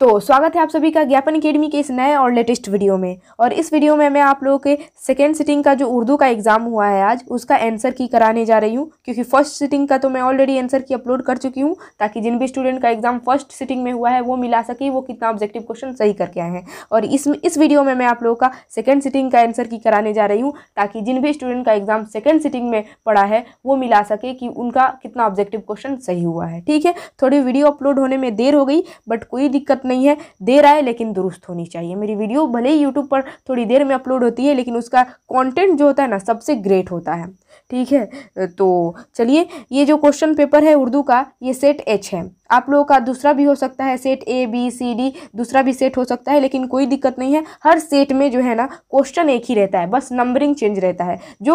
तो स्वागत है आप सभी का ज्ञापन अकेडमी के इस नए और लेटेस्ट वीडियो में और इस वीडियो में मैं आप लोगों के सेकेंड सिटिंग का जो उर्दू का एग्ज़ाम हुआ है आज उसका आंसर की कराने जा रही हूँ क्योंकि फर्स्ट सिटिंग का तो मैं ऑलरेडी आंसर की अपलोड कर चुकी हूँ ताकि जिन भी स्टूडेंट का एग्ज़ाम फर्स्ट सिटिंग में हुआ है वो मिला सके वो कितना ऑब्जेक्टिव क्वेश्चन सही करके आए हैं और इस इस वीडियो में मैं आप लोगों का सेकेंड सिटिंग का आंसर की कराने जा रही हूँ ताकि जिन भी स्टूडेंट का एग्ज़ाम सेकेंड सिटिंग में पड़ा है वो मिला सके कि उनका कितना ऑब्जेक्टिव क्वेश्चन सही हुआ है ठीक है थोड़ी वीडियो अपलोड होने में देर हो गई बट कोई दिक्कत नहीं है दे रहा है लेकिन दुरुस्त होनी चाहिए मेरी वीडियो भले ही यूट्यूब पर थोड़ी देर में अपलोड होती है लेकिन उसका कॉन्टेंट जो होता है ना सबसे ग्रेट होता है ठीक है तो चलिए ये जो क्वेश्चन पेपर है उर्दू का ये सेट एच है आप लोगों का दूसरा भी हो सकता है set A B C D दूसरा भी सेट हो सकता है लेकिन कोई दिक्कत नहीं है हर सेट में जो है ना क्वेश्चन एक ही रहता है बस नंबरिंग चेंज रहता है जो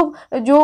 जो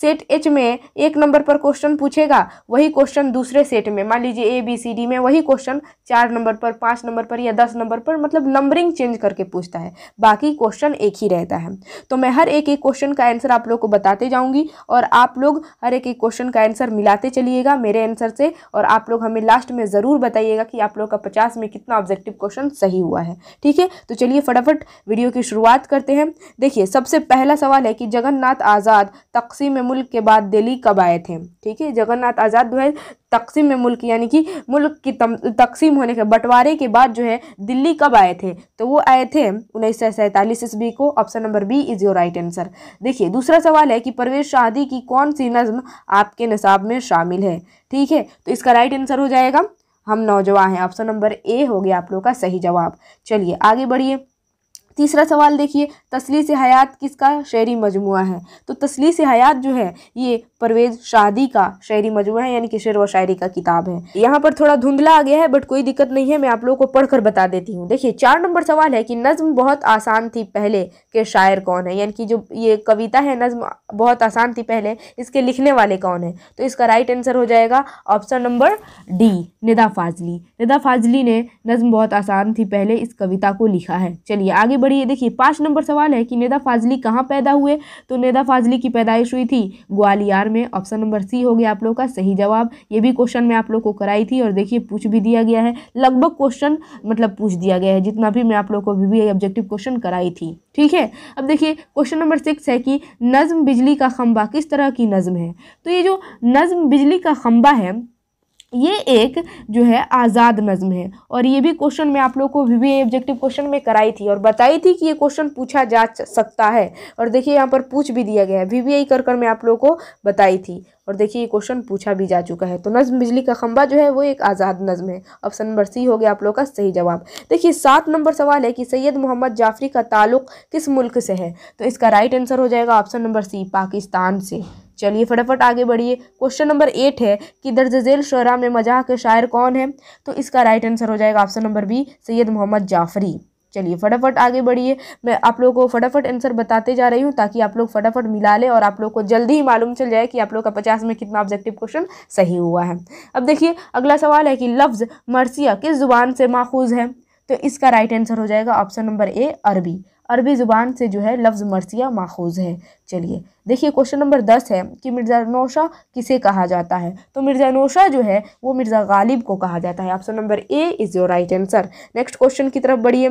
सेट एच में एक नंबर पर क्वेश्चन पूछेगा वही क्वेश्चन दूसरे सेट में मान लीजिए ए बी सी डी में वही क्वेश्चन चार नंबर पर पाँच नंबर पर या दस नंबर पर मतलब नंबरिंग चेंज करके पूछता है बाकी क्वेश्चन एक ही रहता है तो मैं हर एक एक क्वेश्चन का आंसर आप लोग को बताते जाऊँगी और आप लोग हर एक एक क्वेश्चन का आंसर मिलाते चलिएगा मेरे आंसर से और आप लोग हमें लास्ट में ज़रूर बताइएगा कि आप लोग का पचास में कितना ऑब्जेक्टिव क्वेश्चन सही हुआ है ठीक है तो चलिए फटाफट वीडियो की शुरुआत करते हैं देखिए सबसे पहला सवाल है कि जगन्नाथ आज़ाद तकसीम मुल्क के बाद दिल्ली कब आए थे ठीक है जगन्नाथ आज़ाद जो है तकसीम में मुल्क यानी कि मुल्क की तकसीम होने के बंटवारे के बाद जो है दिल्ली कब आए थे तो वो आए थे उन्नीस सौ सैंतालीस ईस्वी को option number B is your right answer देखिए दूसरा सवाल है कि परवेज शादी की कौन सी नज़म आपके नसाब में शामिल है ठीक है तो इसका राइट आंसर हो जाएगा हम नौजवान हैं ऑप्शन नंबर ए हो गया आप लोग का सही जवाब चलिए आगे बढ़िए तीसरा सवाल देखिए तसली से हयात किसका शहरी मजमु है तो तसली से हयात जो है ये परवेज शादी का शायरी मजमू है यानी कि शेर व शायरी का किताब है यहाँ पर थोड़ा धुंधला आ गया है बट कोई दिक्कत नहीं है मैं आप लोगों को पढ़कर बता देती हूँ देखिए चार नंबर सवाल है कि नज्म बहुत आसान थी पहले के शायर कौन है यानी कि जो ये कविता है नज्म बहुत आसान थी पहले इसके लिखने वाले कौन है तो इसका राइट आंसर हो जाएगा option number D Nida Fazli Nida Fazli ने नज्म बहुत आसान थी पहले इस कविता को लिखा है चलिए आगे बढ़िए देखिए पाँच नंबर सवाल है कि निदा फाजली कहाँ पैदा हुए तो निदा फाजली की पैदाइश हुई थी ग्वालियर में ऑप्शन नंबर सी हो गया आप लोगों का सही जवाब ये भी क्वेश्चन में आप लोग को कराई थी और देखिए पूछ भी दिया गया है लगभग क्वेश्चन मतलब पूछ दिया गया है जितना भी मैं आप लोग को भी ऑब्जेक्टिव क्वेश्चन कराई थी ठीक है अब देखिए क्वेश्चन नंबर सिक्स है कि नज्म बिजली का खम्बा किस तरह की नज्म है तो ये जो नज्म बिजली का खम्बा है ये एक जो है आज़ाद नज़म है और ये भी क्वेश्चन मैं आप लोग को वी वी ऑब्जेक्टिव क्वेश्चन में कराई थी और बताई थी कि ये क्वेश्चन पूछा जा सकता है और देखिए यहाँ पर पूछ भी दिया गया है वी वी कर कर मैं आप लोग को बताई थी और देखिए ये क्वेश्चन पूछा भी जा चुका है तो नज़म बिजली का खंबा जो है वो एक आज़ाद नज़म है ऑप्शन नंबर सी हो गया आप लोग का सही जवाब देखिए सात नंबर सवाल है कि सैयद मोहम्मद जाफरी का ताल्लुक किस मुल्क से है तो इसका राइट आंसर हो जाएगा ऑप्शन नंबर सी पाकिस्तान से चलिए फटाफट आगे बढ़िए क्वेश्चन नंबर एट है कि दर्ज झेल शरा में मजाह के शायर कौन है तो इसका राइट आंसर हो जाएगा option number B Syed Mohammad Jafri चलिए फटाफट आगे बढ़िए मैं आप लोगों को फटाफट आंसर बताते जा रही हूँ ताकि आप लोग फटाफट मिला लें और आप लोग को जल्दी ही मालूम चल जाए कि आप लोग का पचास में कितना ऑब्जेक्टिव क्वेश्चन सही हुआ है अब देखिए अगला सवाल है कि लफ्ज़ मरसिया किस जुबान से माखूज है तो इसका राइट आंसर हो जाएगा ऑप्शन नंबर ए अरबी अरबी ज़ुबान से जो है लफ्ज़ मरसिया माखूज है चलिए देखिए क्वेश्चन नंबर दस है कि मिर्ज़ा नोशा किसे कहा जाता है तो मिर्ज़ा नोशा जो है वो मिर्ज़ा गालिब को कहा जाता है option number A is your right answer next question की तरफ बढ़िए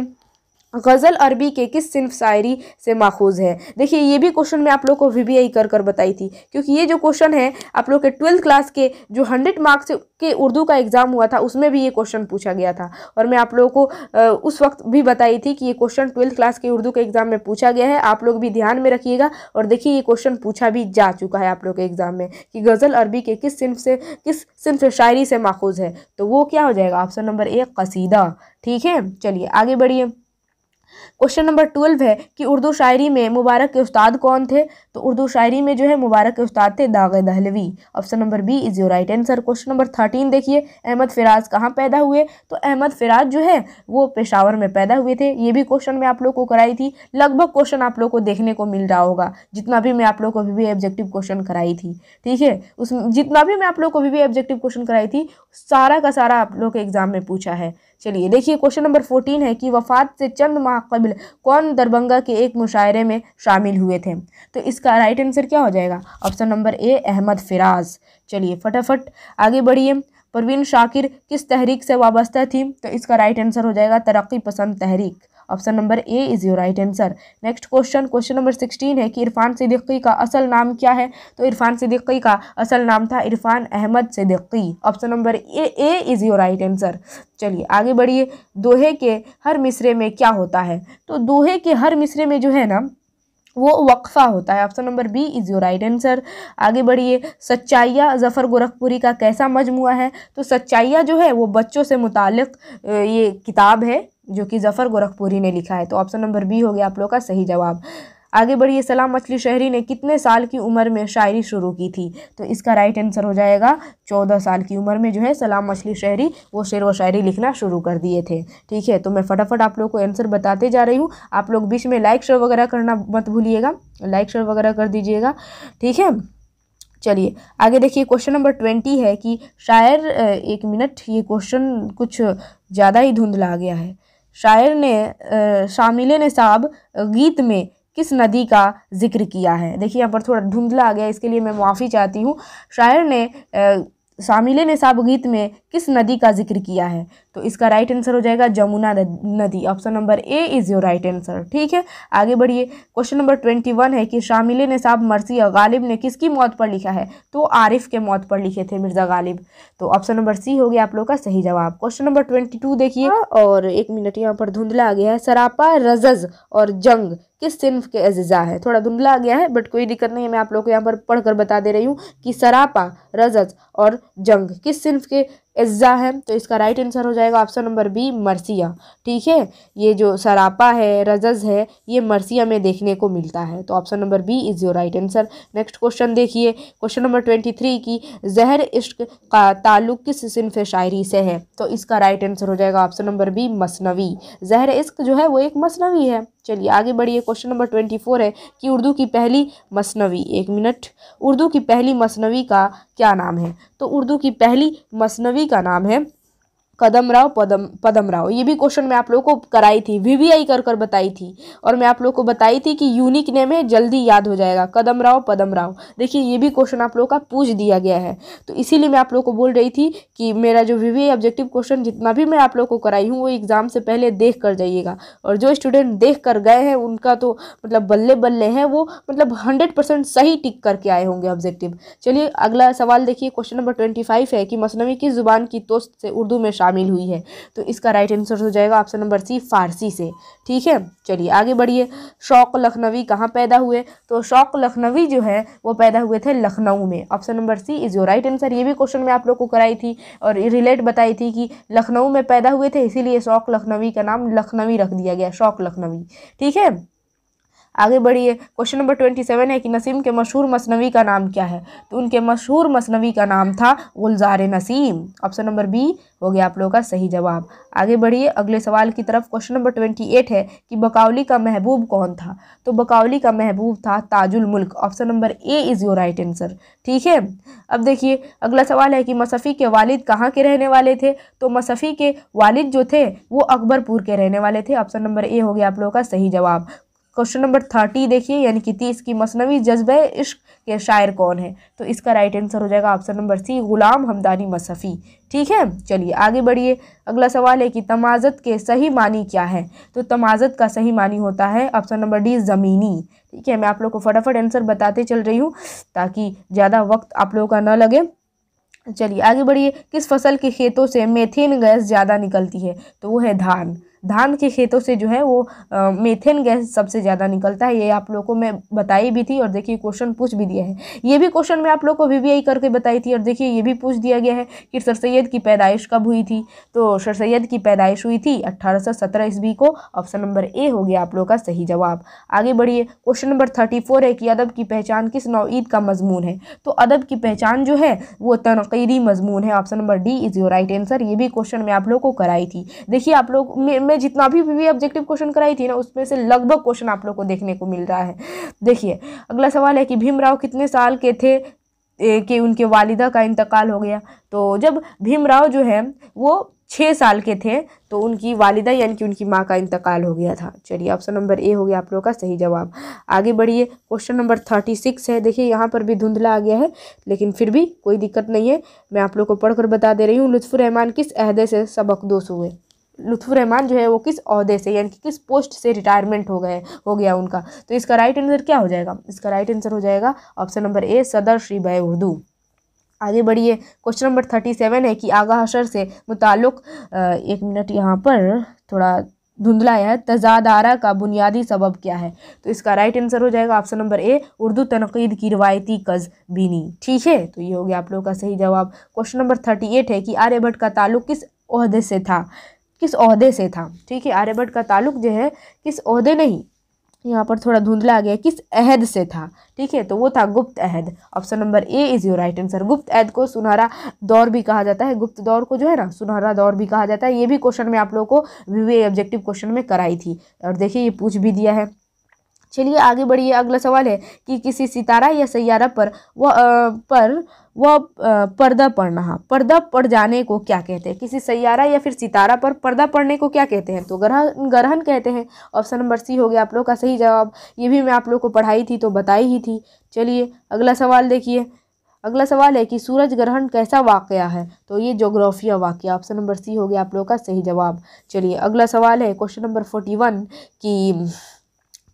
गज़ल अरबी के किस सिंफ शायरी से माखूज है देखिए ये भी क्वेश्चन मैं आप लोग को वी बी आई कर कर बताई थी क्योंकि ये जो क्वेश्चन है आप लोग के ट्वेल्थ क्लास के जो हंड्रेड मार्क्स के उर्दू का एग्ज़ाम हुआ था उसमें भी ये क्वेश्चन पूछा गया था और मैं आप लोगों को उस वक्त भी बताई थी कि ये क्वेश्चन ट्वेल्थ क्लास के उर्दू के एग्ज़ाम में पूछा गया है आप लोग भी ध्यान में रखिएगा और देखिए ये क्वेश्चन पूछा भी जा चुका है आप लोग के एग्ज़ाम में कि गज़ल अरबी के किस सिंफ से किस सिंफ शायरी से माखूज है तो वो क्या हो जाएगा ऑप्शन नंबर एक कसीदा ठीक है चलिए आगे बढ़िए क्वेश्चन नंबर ट्वेल्व है कि उर्दू शायरी में मुबारक के उस्ताद कौन थे तो उर्दू शायरी में जो है मुबारक उस्ताद थे Dagh Dehlvi option number B is your right answer question number thirteen देखिए अहमद फ़िराज कहाँ पैदा हुए तो अहमद फ़िराज जो है वो पेशावर में पैदा हुए थे ये भी क्वेश्चन मैं आप लोग को कराई थी लगभग क्वेश्चन आप लोग को देखने को मिल रहा होगा जितना भी मैं आप लोग को अभी भी ऑब्जेक्टिव क्वेश्चन कराई थी ठीक है उस जितना भी मैं आप लोग को अभी भी ऑब्जेक्टिव क्वेश्चन कराई थी सारा का सारा आप लोग के एग्ज़ाम में पूछा है चलिए देखिए क्वेश्चन नंबर फोर्टीन है कि वफात से चंद माह कबल कौन दरभंगा के एक मुशायरे में शामिल हुए थे तो इस इसका राइट आंसर क्या हो जाएगा option number A Ahmad Faraz चलिए फटाफट आगे बढ़िए परवीन शाकिर किस तहरीक से वाबस्ता थी तो इसका राइट आंसर हो जाएगा तरक्की पसंद तहरीक option number A is your right answer next question question number sixteen है कि इरफान सिद्दीकी का असल नाम क्या है तो इरफान सिद्दीकी का असल नाम था Irfan Ahmad Siddiqui option number A A is your right answer चलिए आगे बढ़िए दोहे के हर मिसरे में क्या होता है तो दोहे के हर मिसरे में जो है ना वो वक्फ़ा होता है option number B is your right answer आगे बढ़िए सच्चाइया जफ़र गोरखपुरी का कैसा मजमू है तो सच्चाइया जो है वो बच्चों से मुतक ये किताब है जो कि जफ़र गोरखपुरी ने लिखा है तो ऑप्शन नंबर बी हो गया आप लोग का सही जवाब आगे बढ़िए सलाम मछली शहरी ने कितने साल की उम्र में शायरी शुरू की थी तो इसका राइट आंसर हो जाएगा चौदह साल की उम्र में जो है सलाम मछली शहरी वो शेर व शायरी लिखना शुरू कर दिए थे ठीक है तो मैं फटाफट आप लोग को आंसर बताते जा रही हूँ आप लोग बीच में लाइक शेयर वगैरह करना मत भूलिएगा लाइक शेयर वगैरह कर दीजिएगा ठीक है चलिए आगे देखिए क्वेश्चन नंबर ट्वेंटी है कि शायर एक मिनट ये क्वेश्चन कुछ ज़्यादा ही धुंधला आ गया है शायर ने शामिले ने साहब गीत में किस नदी का जिक्र किया है देखिए यहाँ पर थोड़ा धुंधला आ गया इसके लिए मैं माफ़ी चाहती हूँ शायर ने शामिल निसाब गीत में किस नदी का जिक्र किया है तो इसका राइट आंसर हो जाएगा जमुना नदी option number A is your right answer ठीक है आगे बढ़िए क्वेश्चन नंबर ट्वेंटी वन है कि शामिल निसाब मरसी और गालिब ने किसकी मौत पर लिखा है तो आरिफ के मौत पर लिखे थे मिर्ज़ा गालिब तो ऑप्शन नंबर सी हो गया आप लोग का सही जवाब क्वेश्चन नंबर ट्वेंटी टू देखिए हाँ, और एक मिनट यहाँ पर धुंधला आ गया है सरापा रजज और जंग किस सिंफ के अज्जा है थोड़ा धुंधला गया है बट कोई दिक्कत नहीं है मैं आप लोग को यहाँ पर पढ़कर बता दे रही हूँ कि सरापा रजत और जंग किस सिंफ के इज्जा है तो इसका राइट आंसर हो जाएगा ऑप्शन नंबर बी मरसिया ठीक है ये जो सरापा है रजस है ये मरसिया में देखने को मिलता है तो option number B is your right answer next question देखिए क्वेश्चन नंबर ट्वेंटी थ्री की जहर इश्क का ताल्लुक किस सिनफ शायरी से है तो इसका राइट आंसर हो जाएगा ऑप्शन नंबर बी मसनवी जहर इश्क जो है वो एक मसनवी है चलिए आगे बढ़िए क्वेश्चन नंबर ट्वेंटी फोर है कि उर्दू की पहली मसनवी एक मिनट उर्दू की पहली मसनवी का क्या नाम है तो उर्दू की पहली मसनवी का नाम है कदमराव पदम पदमराव ये भी क्वेश्चन मैं आप लोगों को कराई थी वीवीआई कर कर बताई थी और मैं आप लोगों को बताई थी कि यूनिक नेम है जल्दी याद हो जाएगा कदमराव पदमराव देखिए ये भी क्वेश्चन आप लोगों का पूछ दिया गया है तो इसीलिए मैं आप लोगों को बोल रही थी कि मेरा जो वी ऑब्जेक्टिव क्वेश्चन जितना भी मैं आप लोग को कराई हूँ वो एग्ज़ाम से पहले देख कर जाइएगा और जो स्टूडेंट देख कर गए हैं उनका तो मतलब बल्ले बल्ले हैं वो मतलब हंड्रेड परसेंट सही टिक करके आए होंगे ऑब्जेक्टिव चलिए अगला सवाल देखिए क्वेश्चन नंबर ट्वेंटी फाइव है कि मसनवी किस जुबान की तोस्त से उर्दू में शामिल शामिल हुई है तो इसका राइट आंसर हो जाएगा ऑप्शन नंबर सी फारसी से ठीक है चलिए आगे बढ़िए शौक लखनवी कहाँ पैदा हुए तो शौक लखनवी जो है वो पैदा हुए थे लखनऊ में option number C is your right answer ये भी क्वेश्चन मैं आप लोग को कराई थी और रिलेट बताई थी कि लखनऊ में पैदा हुए थे इसीलिए शौक लखनवी का नाम लखनवी रख दिया गया शौक लखनवी ठीक है आगे बढ़िए क्वेश्चन नंबर ट्वेंटी सेवन है कि नसीम के मशहूर मसनवी का नाम क्या है तो उनके मशहूर मसनवी का नाम था Gulzar Naseem option number B हो गया आप लोगों का सही जवाब आगे बढ़िए अगले सवाल की तरफ क्वेश्चन नंबर ट्वेंटी एट है कि बकावली का महबूब कौन था तो बकावली का महबूब था Tajul Mulk option number A is your right answer ठीक है अब देखिए अगला सवाल है कि मसफ़ी के वालिद कहाँ के रहने वाले थे तो मसफ़ी के वालिद जो थे वो अकबरपुर के रहने वाले थे ऑप्शन नंबर ए हो गया आप लोगों का सही जवाब क्वेश्चन नंबर थर्टी देखिए यानी कि तीस की मसनवी जज्बे इश्क के शायर कौन है तो इसका राइट आंसर हो जाएगा option number C Ghulam Hamdani Mushafi ठीक है चलिए आगे बढ़िए अगला सवाल है कि तमाजत के सही मानी क्या है तो तमाजत का सही मानी होता है ऑप्शन नंबर डी ज़मीनी ठीक है मैं आप लोग को फटाफट आंसर बताते चल रही हूँ ताकि ज़्यादा वक्त आप लोगों का ना लगे चलिए आगे बढ़िए किस फसल के खेतों से मेथेन गैस ज़्यादा निकलती है तो वो है धान धान के खेतों से जो है वो मेथेन गैस सबसे ज़्यादा निकलता है ये आप लोग को मैं बताई भी थी और देखिए क्वेश्चन पूछ भी दिया है ये भी क्वेश्चन मैं आप लोग को वी करके बताई थी और देखिए ये भी पूछ दिया गया है कि सर सैद की पैदाइश कब हुई थी तो सर सैद की पैदाइश हुई थी अट्ठारह सौ सत्रह ईस्वी को ऑप्शन नंबर ए हो गया आप लोग का सही जवाब आगे बढ़िए क्वेश्चन नंबर थर्टी फोर है कि अदब की पहचान किस नौईद का मजमून है तो अदब की पहचान जो है वो तनकीदी मजमून है option number D is your right answer ये भी क्वेश्चन मैं आप लोग को कराई थी देखिए आप लोग हमने जितना भी वी ऑब्जेक्टिव क्वेश्चन कराई थी ना उसमें से लगभग क्वेश्चन आप लोग को देखने को मिल रहा है देखिए अगला सवाल है कि भीमराव कितने साल के थे कि उनके वालिदा का इंतकाल हो गया तो जब भीमराव जो है वो छः साल के थे तो उनकी वालिदा यानी कि उनकी माँ का इंतकाल हो गया था चलिए ऑप्शन नंबर ए हो गया आप लोगों का सही जवाब आगे बढ़िए क्वेश्चन नंबर थर्टी सिक्स है देखिए यहाँ पर भी धुंधला आ गया है लेकिन फिर भी कोई दिक्कत नहीं है मैं आप लोगों को पढ़कर बता दे रही हूँ लुत्फ़ुर रहमान किस अहदे से सबक दोष हुए रहमान जो है वो किस अहदे से यानी कि किस पोस्ट से रिटायरमेंट हो गए हो गया उनका तो इसका राइट आंसर क्या हो जाएगा इसका राइट आंसर हो जाएगा ऑप्शन नंबर ए सदर शिब उर्दू आगे बढ़िए क्वेश्चन नंबर थर्टी सेवन है कि आगा हशर से मुतालुक एक मिनट यहाँ पर थोड़ा धुंधला है तजादारा का बुनियादी सबब क्या है तो इसका राइट आंसर हो जाएगा ऑप्शन नंबर ए उर्दू तनकीद की रवायती कज़ बीनी ठीक है तो ये हो गया आप लोगों का सही जवाब क्वेश्चन नंबर थर्टी एट है कि आर्यभट्ट का ताल्लुक किस अहदे से था किस अहदे से था ठीक है आर्यभट्ट का ताल्लुक जो है किस अहदे नहीं यहाँ पर थोड़ा धुंधला आ गया किस अहद से था ठीक है तो वो था गुप्त अहद option number A is your right answer गुप्त अहद को सुनहरा दौर भी कहा जाता है गुप्त दौर को जो है ना सुनहरा दौर भी कहा जाता है ये भी क्वेश्चन में आप लोगों को वीवे ऑब्जेक्टिव क्वेश्चन में कराई थी और देखिए ये पूछ भी दिया है चलिए आगे बढ़िए अगला सवाल है कि किसी सितारा या सैारा पर वह पर वह पर्दा पड़ना पर्दा पड़ जाने को क्या कहते हैं किसी सैारा या फिर सितारा पर पर्दा पड़ने को क्या कहते हैं तो ग्रहण ग्रहण कहते हैं ऑप्शन नंबर सी हो गया आप लोग का सही जवाब ये भी मैं आप लोग को पढ़ाई थी तो बताई ही थी चलिए अगला सवाल देखिए अगला सवाल है कि सूरज ग्रहण कैसा वाक़ है तो ये जोग्राफिया वाक़ ऑप्शन नंबर सी हो गया आप लोग का सही जवाब चलिए अगला सवाल है क्वेश्चन नंबर फोर्टी वन कि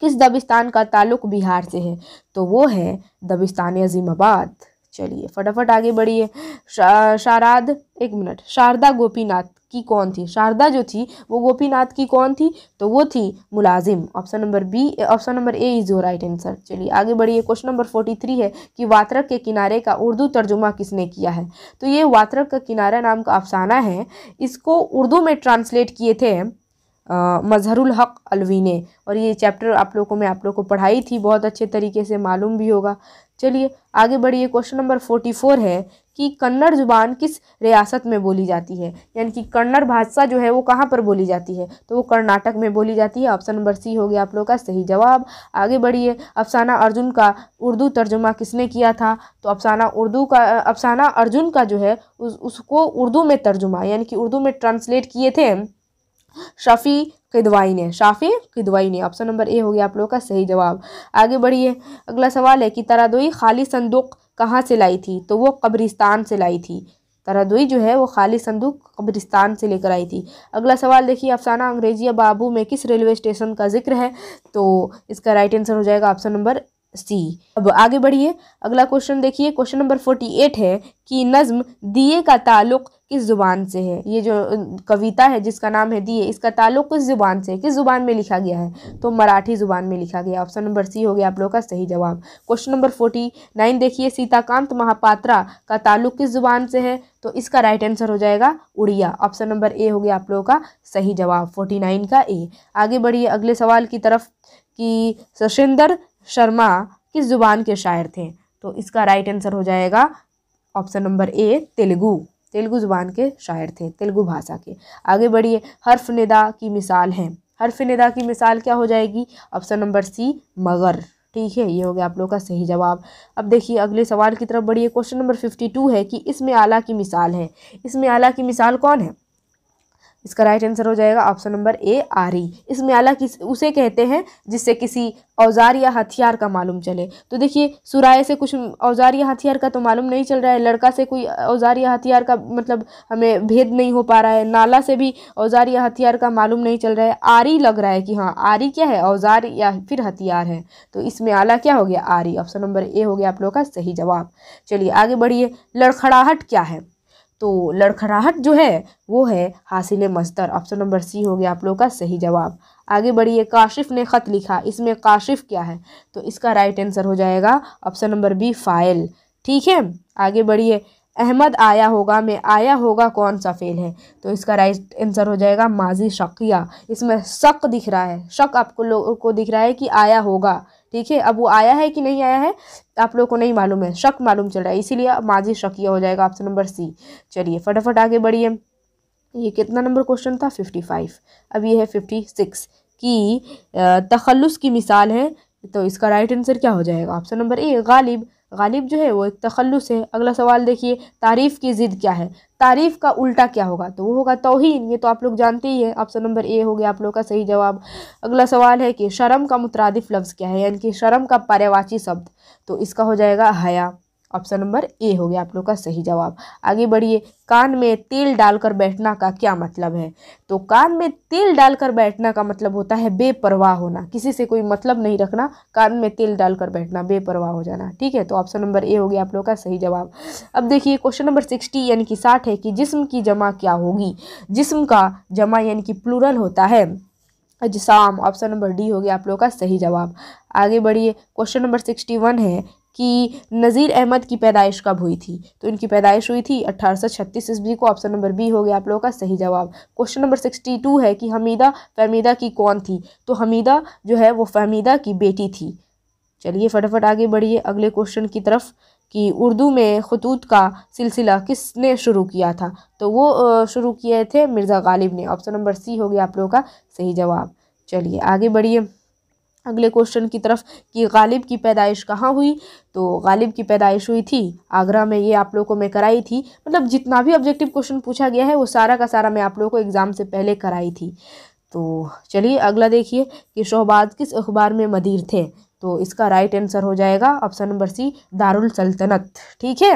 किस दबिस्तान का ताल्लुक बिहार से है तो वो है दबिस्तान अजीमाबाद चलिए फटाफट आगे बढ़िए शा, शाराद एक मिनट शारदा गोपीनाथ की कौन थी शारदा जो थी वो गोपीनाथ की कौन थी तो वो थी मुलाजिम option number B option number A is your right answer चलिए आगे बढ़िए क्वेश्चन नंबर फोर्टी थ्री है कि वात्रक के किनारे का उर्दू तर्जुमा किसने किया है तो ये वात्रक का किनारा नाम का अफसाना है इसको उर्दू में ट्रांसलेट किए थे मज़हरुल हक अलवी ने और ये चैप्टर आप लोगों को मैं आप लोग को पढ़ाई थी बहुत अच्छे तरीके से मालूम भी होगा चलिए आगे बढ़िए क्वेश्चन नंबर फोर्टी फोर है कि कन्नड़ जुबान किस रियासत में बोली जाती है यानी कि कन्नड़ भाषा जो है वो कहाँ पर बोली जाती है तो वो कर्नाटक में बोली जाती है ऑप्शन नंबर सी हो गया आप लोगों का सही जवाब आगे बढ़िए अफसाना अर्जुन का उर्दू तर्जुमा किसने किया था तो अफसाना उर्दू का अफसाना अर्जुन का जो है उस, उसको उर्दू में तर्जुमा यानी कि उर्दू में ट्रांसलेट किए थे शफ़ी किदवाई ने शाफ़ी किदवाई ने ऑप्शन नंबर ए हो गया आप लोगों का सही जवाब आगे बढ़िए अगला सवाल है कि तरादोई खाली संदूक कहाँ से लाई थी तो वो कब्रिस्तान से लाई थी तरादोई जो है वो खाली संदूक कब्रिस्तान से लेकर आई थी अगला सवाल देखिए अफसाना अंग्रेजिया बाबू में किस रेलवे स्टेशन का जिक्र है तो इसका राइट आंसर हो जाएगा ऑप्शन नंबर सी अब आगे बढ़िए अगला क्वेश्चन देखिए क्वेश्चन नंबर फोर्टी एट है कि नज्म दिए का ताल्लुक किस ज़ुबान से है ये जो कविता है जिसका नाम है दिए इसका ताल्लुक किस ज़ुबान से किस ज़ुबान में लिखा गया है तो मराठी ज़ुबान में लिखा गया ऑप्शन नंबर सी हो गया आप लोग का सही जवाब क्वेश्चन नंबर फोर्टी नाइन देखिए सीताकांत महापात्रा का ताल्लुक किस ज़ुबान से है तो इसका राइट आंसर हो जाएगा उड़िया ऑप्शन नंबर ए हो गया आप लोगों का सही जवाब फोर्टी नाइन का ए आगे बढ़िए अगले सवाल की तरफ कि सशिंदर शर्मा किस ज़ुबान के शायर थे तो इसका राइट आंसर हो जाएगा option number A Telugu Telugu ज़ुबान के शायर थे तेलुगु भाषा के आगे बढ़िए हर्फ निदा की मिसाल है हर्फ निदा की मिसाल क्या हो जाएगी ऑप्शन नंबर सी मगर ठीक है ये हो गया आप लोग का सही जवाब अब देखिए अगले सवाल की तरफ बढ़िए क्वेश्चन नंबर फिफ्टी टू है कि इसमें आला की मिसाल है इसमें आला की मिसाल कौन है इसका राइट आंसर हो जाएगा ऑप्शन नंबर ए आरी इसमें आला किस उसे कहते हैं जिससे किसी औजार या हथियार का मालूम चले तो देखिए सुराए से कुछ औजार या हथियार का तो मालूम नहीं चल रहा है लड़का से कोई औजार या हथियार का मतलब हमें भेद नहीं हो पा रहा है नाला से भी औजार या हथियार का मालूम नहीं चल रहा है आरी लग रहा है कि हाँ आरी क्या है औजार या फिर हथियार है तो इसमें आला क्या हो गया आरी ऑप्शन नंबर ए हो गया आप लोग का सही जवाब चलिए आगे बढ़िए लड़खड़ाहट क्या है तो लड़खड़ाहट जो है वो है हासिल मस्तर ऑप्शन नंबर सी हो गया आप लोग का सही जवाब आगे बढ़िए काशिफ ने ख़त लिखा इसमें काशिफ क्या है तो इसका राइट आंसर हो जाएगा ऑप्शन नंबर बी फाइल ठीक है आगे बढ़िए अहमद आया होगा में आया होगा कौन सा फेल है तो इसका राइट आंसर हो जाएगा माजी शकिया इसमें शक दिख रहा है शक आपको लोगों को दिख रहा है कि आया होगा ठीक है अब वो आया है कि नहीं आया है आप लोगों को नहीं मालूम है शक मालूम चल रहा है इसीलिए माजी शकिया हो जाएगा ऑप्शन नंबर सी चलिए फटाफट आगे बढ़िए ये कितना नंबर क्वेश्चन था फिफ्टी अब ये है फिफ्टी सिक्स कि तखलस की मिसाल है तो इसका राइट आंसर क्या हो जाएगा option number A Ghalib Ghalib जो है वो एक तखलस है अगला सवाल देखिए तारीफ़ की ज़िद क्या है तारीफ़ का उल्टा क्या होगा तो वो होगा तोहन ये तो आप लोग जानते ही हैं ऑप्शन नंबर ए हो गया आप लोग का सही जवाब अगला सवाल है कि शर्म का मुतरद लफ्ज़ क्या है यानी कि शर्म का पर्यावाची शब्द तो इसका हो जाएगा हया ऑप्शन नंबर ए हो गया आप लोग का सही जवाब आगे बढ़िए कान में तेल डालकर बैठना का क्या मतलब है तो कान में तेल डालकर बैठना का मतलब होता है बेपरवाह होना किसी से कोई मतलब नहीं रखना कान में तेल डालकर बैठना बेपरवाह हो जाना ठीक है तो ऑप्शन नंबर ए हो गया आप लोग का सही जवाब अब देखिए क्वेश्चन नंबर सिक्सटी यानी कि साठ है कि जिसम की जमा क्या होगी जिसम का जमा यानी कि प्लूरल होता है अजसाम ऑप्शन नंबर डी हो गया आप लोग का सही जवाब आगे बढ़िए क्वेश्चन नंबर सिक्सटी वन है कि नज़ीर अहमद की पैदाइश कब हुई थी तो इनकी पैदाइश हुई थी अट्ठारह सौ छत्तीस ईस्वी को ऑप्शन नंबर बी हो गया आप लोगों का सही जवाब क्वेश्चन नंबर सिक्सटी टू है कि हमीदा फहमीदा की कौन थी तो हमीदा जो है वो फहमीदा की बेटी थी चलिए फटाफट आगे बढ़िए अगले क्वेश्चन की तरफ कि उर्दू में खतूत का सिलसिला किसने शुरू किया था तो वो शुरू किए थे मिर्ज़ा गालिब ने ऑप्शन नंबर सी हो गया आप लोगों का सही जवाब चलिए आगे बढ़िए अगले क्वेश्चन की तरफ कि गालिब की पैदाइश कहाँ हुई तो गालिब की पैदाइश हुई थी आगरा में ये आप लोगों को मैं कराई थी मतलब जितना भी ऑब्जेक्टिव क्वेश्चन पूछा गया है वो सारा का सारा मैं आप लोगों को एग्ज़ाम से पहले कराई थी तो चलिए अगला देखिए कि शहबाज किस अखबार में मदीर थे तो इसका राइट आंसर हो जाएगा ऑप्शन नंबर सी दारुल सल्तनत ठीक है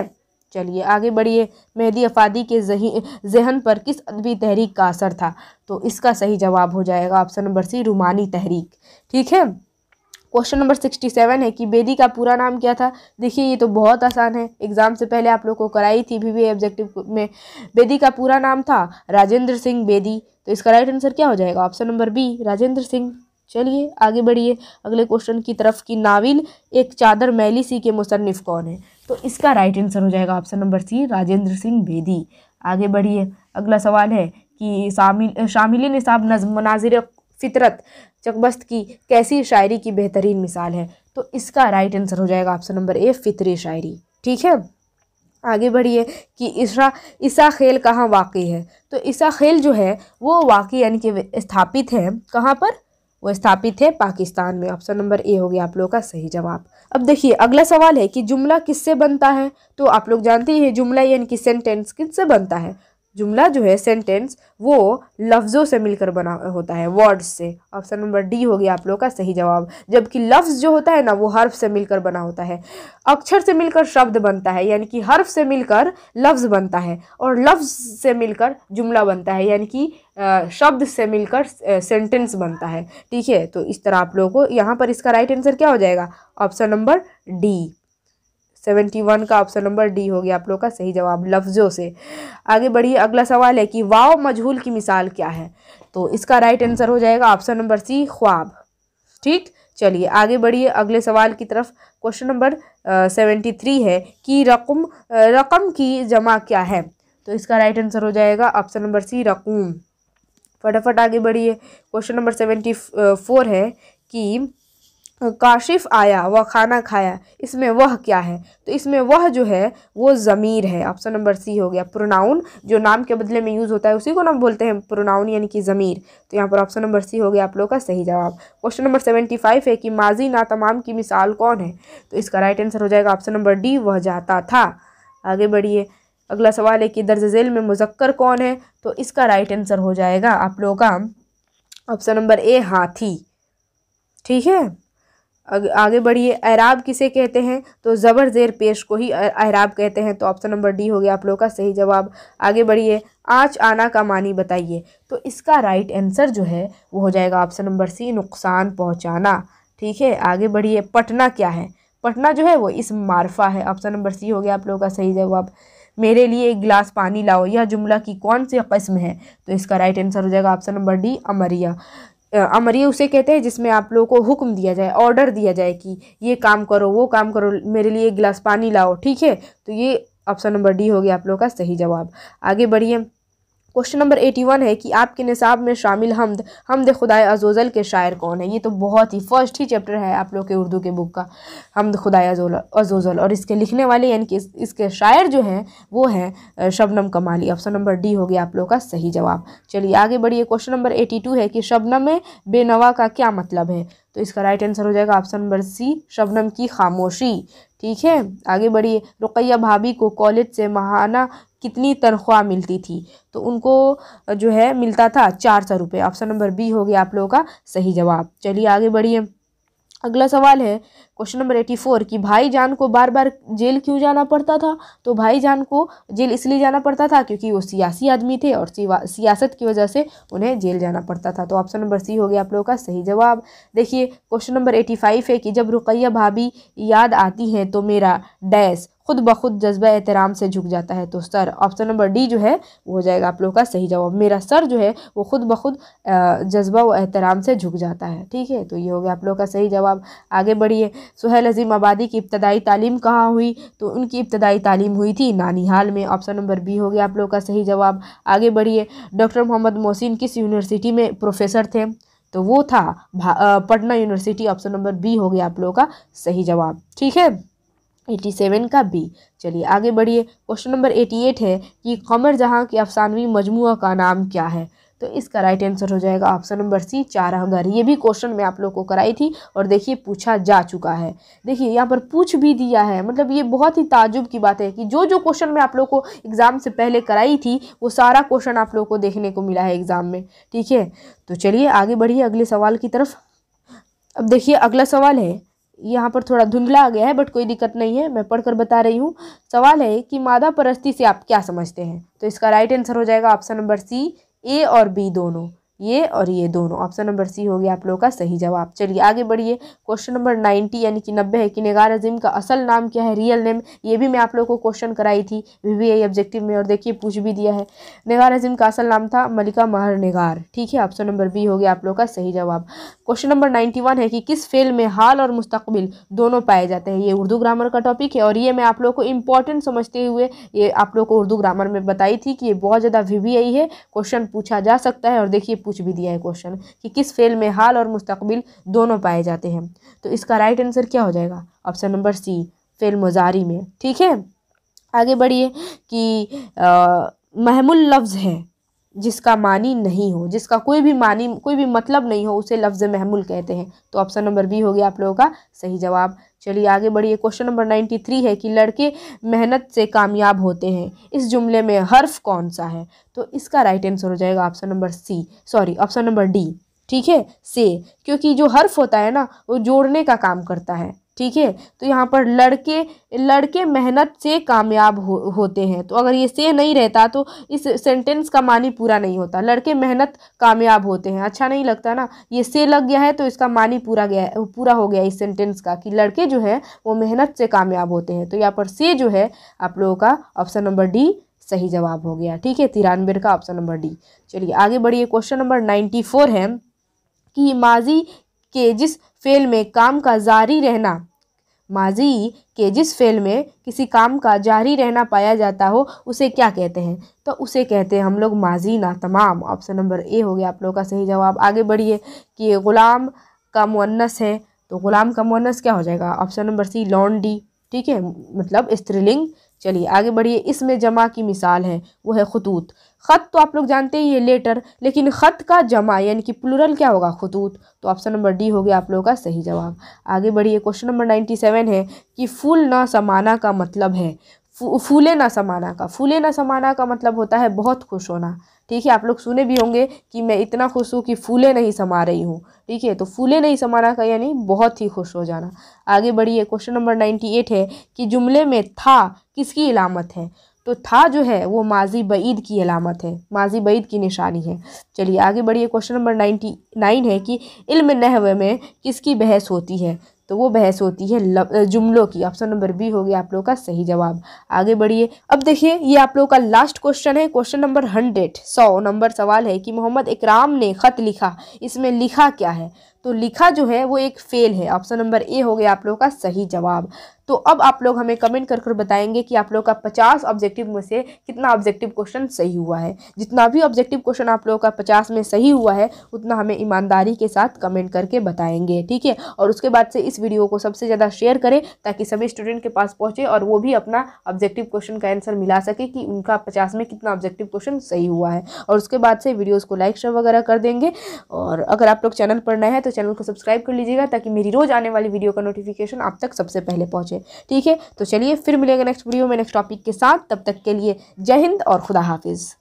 चलिए आगे बढ़िए मेहदी अफादी के जहन पर किस अदबी तहरीक का असर था तो इसका सही जवाब हो जाएगा ऑप्शन नंबर सी रूमानी तहरीक ठीक है क्वेश्चन नंबर सिक्सटी सेवन है कि बेदी का पूरा नाम क्या था देखिए ये तो बहुत आसान है एग्जाम से पहले आप लोग को कराई थी भी ऑब्जेक्टिव में बेदी का पूरा नाम था राजेंद्र सिंह बेदी तो इसका राइट आंसर क्या हो जाएगा option number B Rajendra Singh चलिए आगे बढ़िए अगले क्वेश्चन की तरफ की नाविल एक चादर मैली सी के मुसनफ़ कौन है तो इसका राइट आंसर हो जाएगा option number C Rajendra Singh Bedi आगे बढ़िए अगला सवाल है कि शामिल शामिल निसाब नज़म मनाजिर फितरत चकबस्त की कैसी शायरी की बेहतरीन मिसाल है तो इसका राइट आंसर हो जाएगा ऑप्शन नंबर ए फितरी शायरी ठीक है आगे बढ़िए कि इसरा ईसा खेल कहाँ वाकई है तो ईसा खेल जो है वो वाकई यानी कि स्थापित है कहाँ पर वो स्थापित है पाकिस्तान में ऑप्शन नंबर ए हो गया आप लोगों का सही जवाब अब देखिए अगला सवाल है कि जुमला किससे बनता है तो आप लोग जानते ही हैं जुमला यानी कि सेंटेंस किससे बनता है जुमला जो है सेंटेंस वो लफ्ज़ों से मिलकर बना होता है वर्ड्स से ऑप्शन नंबर डी हो गया आप लोगों का सही जवाब जबकि लफ्ज़ जो होता है ना वो हर्फ से मिलकर बना होता है अक्षर से मिलकर शब्द बनता है यानी कि हर्फ से मिलकर लफ्ज़ बनता है और लफ्ज़ से मिलकर जुमला बनता है यानी कि शब्द से मिलकर सेंटेंस बनता है ठीक है तो इस तरह आप लोगों को यहाँ पर इसका राइट आंसर क्या हो जाएगा option number D seventy one का ऑप्शन नंबर डी हो गया आप लोग का सही जवाब लफ्ज़ों से आगे बढ़िए अगला सवाल है कि वाव मजहूल की मिसाल क्या है तो इसका राइट आंसर हो जाएगा ऑप्शन नंबर सी ख्वाब ठीक चलिए आगे बढ़िए अगले सवाल की तरफ क्वेश्चन नंबर सेवेंटी थ्री है कि रकम रकम की जमा क्या है तो इसका राइट आंसर हो जाएगा ऑप्शन नंबर सी रकूम फटाफट आगे बढ़िए क्वेश्चन नंबर सेवेंटी फोर है कि काशिफ आया वह खाना खाया इसमें वह क्या है तो इसमें वह जो है वो ज़मीर है ऑप्शन नंबर सी हो गया प्रोनाउन जो नाम के बदले में यूज़ होता है उसी को ना बोलते हैं प्रोनाउन यानी कि ज़मीर तो यहाँ पर ऑप्शन नंबर सी हो गया आप लोगों का सही जवाब क्वेश्चन नंबर सेवेंटी फाइव है कि माजी ना तमाम की मिसाल कौन है तो इसका राइट आंसर हो जाएगा ऑप्शन नंबर डी वह जाता था आगे बढ़िए अगला सवाल है कि दर्ज झेल में मुजक्कर कौन है तो इसका राइट आंसर हो जाएगा आप लोगों का ऑप्शन नंबर ए हाथी ठीक है आगे बढ़िए ऐराब किसे कहते हैं तो ज़बर ज़ेर पेश को ही ऐराब कहते हैं तो ऑप्शन नंबर डी हो गया आप लोगों का सही जवाब आगे बढ़िए आज आना का मानी बताइए तो इसका राइट आंसर जो है वो हो जाएगा ऑप्शन नंबर सी नुकसान पहुँचाना ठीक है आगे बढ़िए पटना क्या है पटना जो है वो इस मार्फा है ऑप्शन नंबर सी हो गया आप लोगों का सही जवाब मेरे लिए एक गिलास पानी लाओ यह जुमला की कौन सी कस्म है तो इसका राइट आंसर हो जाएगा ऑप्शन नंबर डी अमरिया अमरिय उसे कहते हैं जिसमें आप लोगों को हुक्म दिया जाए ऑर्डर दिया जाए कि ये काम करो वो काम करो मेरे लिए एक गिलास पानी लाओ ठीक है तो ये ऑप्शन नंबर डी हो गया आप लोगों का सही जवाब आगे बढ़िए क्वेश्चन नंबर एटी वन है कि आपके निसाब में शामिल हमद हमद खुदाए अजोज़ल के शायर कौन है ये तो बहुत ही फर्स्ट ही चैप्टर है आप लोग के उर्दू के बुक का हमद खुदाए अजोज़ल और इसके लिखने वाले यानी कि इसके शायर जो हैं वो हैं शबनम कमाली ऑप्शन नंबर डी हो गया आप लोग का सही जवाब चलिए आगे बढ़िए क्वेश्चन नंबर एटी टू है कि शबनम बेनवा का क्या मतलब है तो इसका राइट आंसर हो जाएगा ऑप्शन नंबर सी शबनम की खामोशी ठीक है आगे बढ़िए रुकैया भाभी को कॉलेज से महाना कितनी तनख्वाह मिलती थी तो उनको जो है मिलता था चार सौ रुपये ऑप्शन नंबर बी हो गया आप लोगों का सही जवाब चलिए आगे बढ़िए अगला सवाल है क्वेश्चन नंबर एटी फोर कि जान को बार बार जेल क्यों जाना पड़ता था तो भाई जान को जेल इसलिए जाना पड़ता था क्योंकि वो सियासी आदमी थे और सियासत की वजह से उन्हें जेल जाना पड़ता था तो ऑप्शन नंबर सी हो गया आप लोगों का सही जवाब देखिए क्वेश्चन नंबर एटी फाइव है कि जब रुकैया भाभी याद आती हैं तो मेरा डैश खुद ब खुद जज्बा एहतराम से झुक जाता है तो सर ऑप्शन नंबर डी जो है वो हो जाएगा आप लोग का सही जवाब मेरा सर जो है वो खुद ब खुद जज्बा व एहतराम से झुक जाता है ठीक है तो ये हो गया आप लोगों का सही जवाब आगे बढ़िए सुहेल अजीम आबादी की इब्तदाई तालीम कहाँ हुई तो उनकी इब्तदाई तालीम हुई थी हाल में ऑप्शन नंबर बी हो गया आप लोग का सही जवाब आगे बढ़िए डॉक्टर मोहम्मद मोहसिन किस यूनिवर्सिटी में प्रोफेसर थे तो वो था Patna university option number B हो गया आप लोगों का सही जवाब ठीक है एटी सेवन का बी चलिए आगे बढ़िए क्वेश्चन नंबर एटी एट है कि कमर जहाँ के अफसानवी मजमू का नाम क्या है तो इसका राइट आंसर हो जाएगा ऑप्शन नंबर सी चारागर ये भी क्वेश्चन मैं आप लोग को कराई थी और देखिए पूछा जा चुका है देखिए यहाँ पर पूछ भी दिया है मतलब ये बहुत ही ताजुब की बात है कि जो जो क्वेश्चन मैं आप लोग को एग्ज़ाम से पहले कराई थी वो सारा क्वेश्चन आप लोग को देखने को मिला है एग्ज़ाम में ठीक है तो चलिए आगे बढ़िए अगले सवाल की तरफ अब देखिए अगला सवाल है यहाँ पर थोड़ा धुंधला आ गया है बट कोई दिक्कत नहीं है मैं पढ़कर बता रही हूँ सवाल है कि मादा परस्ती से आप क्या समझते हैं तो इसका राइट आंसर हो जाएगा ऑप्शन नंबर सी ए और बी दोनों ये और ये दोनों ऑप्शन नंबर सी हो गया आप लोगों का सही जवाब चलिए आगे बढ़िए क्वेश्चन नंबर नाइन्टी यानी कि नब्बे है कि निगार अजीम का असल नाम क्या है रियल नेम ये भी मैं आप लोगों को क्वेश्चन कराई थी वी ऑब्जेक्टिव में और देखिए पूछ भी दिया है निगार अजीम का असल नाम था मलिका महर निगार ठीक है ऑप्शन नंबर बी हो गया आप लोग का सही जवाब क्वेश्चन नंबर नाइन्टी वन है कि किस फेल में हाल और मुस्तबिल दोनों पाए जाते हैं ये उर्दू ग्रामर का टॉपिक है और ये मैं आप लोग को इम्पॉर्टेंट समझते हुए ये आप लोग को उर्दू ग्रामर में बताई थी कि ये बहुत ज़्यादा वी है क्वेश्चन पूछा जा सकता है और देखिए पूछ भी दिया है क्वेश्चन कि किस फेल में हाल और मुस्तबिल दोनों पाए जाते हैं तो इसका राइट आंसर क्या हो जाएगा ऑप्शन नंबर सी फेल मुजारी में ठीक है आगे बढ़िए कि महमुल लफ्ज़ है जिसका मानी नहीं हो जिसका कोई भी मानी कोई भी मतलब नहीं हो उसे लफ्ज़ महमूल कहते हैं तो ऑप्शन नंबर बी हो गया आप लोगों का सही जवाब चलिए आगे बढ़िए क्वेश्चन नंबर नाइन्टी थ्री है कि लड़के मेहनत से कामयाब होते हैं इस जुमले में हर्फ कौन सा है तो इसका राइट आंसर हो जाएगा option number C sorry option number D ठीक है से क्योंकि जो हर्फ होता है ना वो जोड़ने का काम करता है ठीक है तो यहाँ पर लड़के लड़के मेहनत से कामयाब हो होते हैं तो अगर ये से नहीं रहता तो इस सेंटेंस का मानी पूरा नहीं होता लड़के मेहनत कामयाब होते हैं अच्छा नहीं लगता ना ये से लग गया है तो इसका मानी पूरा गया पूरा हो गया इस सेंटेंस का कि लड़के जो है वो मेहनत से कामयाब होते हैं तो यहाँ पर से जो है आप लोगों का ऑप्शन नंबर डी सही जवाब हो गया ठीक है तिरानवे का ऑप्शन नंबर डी चलिए आगे बढ़िए क्वेश्चन नंबर नाइन्टी फोर है कि माजी के जिस फेल में काम का जारी रहना माजी के जिस फेल में किसी काम का जारी रहना पाया जाता हो उसे क्या कहते हैं तो उसे कहते हैं हम लोग माजी ना तमाम ऑप्शन नंबर ए हो गया आप लोगों का सही जवाब आगे बढ़िए कि ग़ुलाम का मुन्नस है तो ग़ुलाम का मुन्नस क्या हो जाएगा ऑप्शन नंबर सी लॉन्डी ठीक है मतलब स्त्रीलिंग चलिए आगे बढ़िए इसमें जमा की मिसाल है वो है खतूत ख़त तो आप लोग जानते ही है लेटर लेकिन ख़त का जमा यानी कि प्लूरल क्या होगा खतूत तो ऑप्शन नंबर डी हो गया आप लोगों का सही जवाब आगे बढ़िए क्वेश्चन नंबर नाइन्टी सेवन है कि फूल ना समाना का मतलब है फूले ना समाना का फूले ना समाना का मतलब होता है बहुत खुश होना ठीक है आप लोग सुने भी होंगे कि मैं इतना खुश हूँ कि फूले नहीं समा रही हूँ ठीक है तो फूले नहीं समाना का यानी बहुत ही खुश हो जाना आगे बढ़िए क्वेश्चन नंबर नाइन्टी एट है कि जुमले में था किसकी इलामत है तो था जो है वो माजी बईद की अलामत है माजी बईद की निशानी है चलिए आगे बढ़िए क्वेश्चन नंबर नाइन्टी नाइन है कि इल्म नहव में किसकी बहस होती है तो वो बहस होती है जुमलों की ऑप्शन नंबर बी हो गया आप लोग का सही जवाब आगे बढ़िए अब देखिए ये आप लोग का लास्ट क्वेश्चन है क्वेश्चन नंबर हंड्रेड सौ नंबर सवाल है कि मोहम्मद इकराम ने खत लिखा इसमें लिखा क्या है तो लिखा जो है वो एक फेल है ऑप्शन नंबर ए हो गया आप लोगों का सही जवाब तो अब आप लोग हमें कमेंट कर कर बताएंगे कि आप लोग का पचास ऑब्जेक्टिव में से कितना ऑब्जेक्टिव क्वेश्चन सही हुआ है जितना भी ऑब्जेक्टिव क्वेश्चन आप लोगों का पचास में सही हुआ है उतना हमें ईमानदारी के साथ कमेंट करके बताएंगे ठीक है और उसके बाद से इस वीडियो को सबसे ज़्यादा शेयर करें ताकि सभी स्टूडेंट के पास पहुँचे और वो भी अपना ऑब्जेक्टिव क्वेश्चन का आंसर मिला सके कि उनका पचास में कितना ऑब्जेक्टिव क्वेश्चन सही हुआ है और उसके बाद से वीडियोज़ को लाइक शेयर वगैरह कर देंगे और अगर आप लोग चैनल पर नए हैं तो चैनल को सब्सक्राइब कर लीजिएगा ताकि मेरी रोज़ आने वाली वीडियो का नोटिफिकेशन आप तक सबसे पहले पहुंचे ठीक है तो चलिए फिर मिलेगा नेक्स्ट वीडियो में नेक्स्ट टॉपिक के साथ तब तक के लिए जय हिंद और खुदा हाफिज़